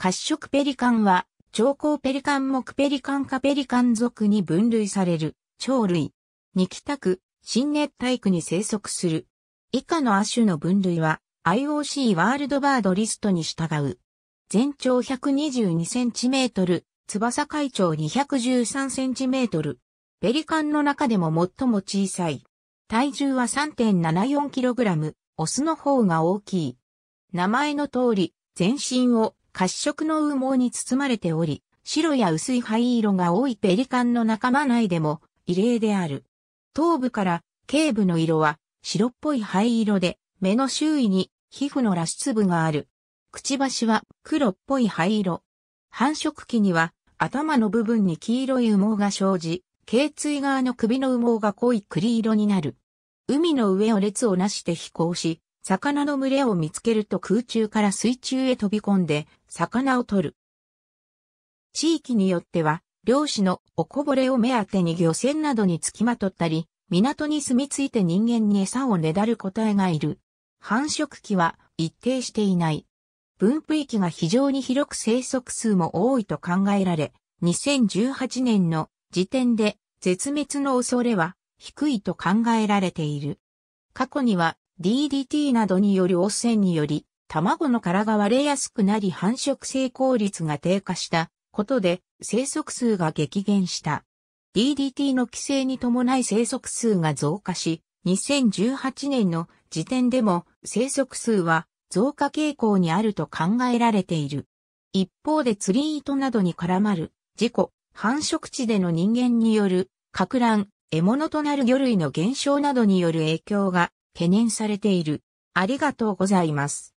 褐色ペリカンは、長江ペリカン目ペリカン科ペリカン属に分類される、鳥類。二北区、新熱帯区に生息する。以下の亜種の分類は、IOC ワールドバードリストに従う。全長 122cm、翼海長 213cm。ペリカンの中でも最も小さい。体重は 3.74kg、オスの方が大きい。名前の通り、全身を褐色の羽毛に包まれており、白や薄い灰色が多いペリカンの仲間内でも異例である。頭部から頸部の色は白っぽい灰色で、目の周囲に皮膚の裸出部がある。くちばしは黒っぽい灰色。繁殖期には頭の部分に黄色い羽毛が生じ、頸椎側の首の羽毛が濃い栗色になる。海の上を列をなして飛行し、魚の群れを見つけると空中から水中へ飛び込んで、魚を取る。地域によっては、漁師のおこぼれを目当てに漁船などに付きまとったり、港に住み着いて人間に餌をねだる個体がいる。繁殖期は一定していない。分布域が非常に広く生息数も多いと考えられ、2018年の時点で絶滅の恐れは低いと考えられている。過去には DDT などによる汚染により、卵の殻が割れやすくなり繁殖成功率が低下したことで生息数が激減した。DDT の規制に伴い生息数が増加し、2018年の時点でも生息数は増加傾向にあると考えられている。一方で釣り糸などに絡まる事故、繁殖地での人間による、か乱、獲物となる魚類の減少などによる影響が懸念されている。ありがとうございます。